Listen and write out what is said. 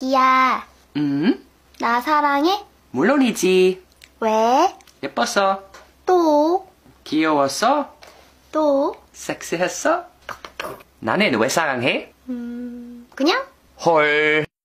이야, 응? 나 사랑해? 물론이지. 왜? 예뻤어? 또, 귀여웠어? 또, 섹시했어? 나는 왜 사랑해? 음, 그냥? 헐.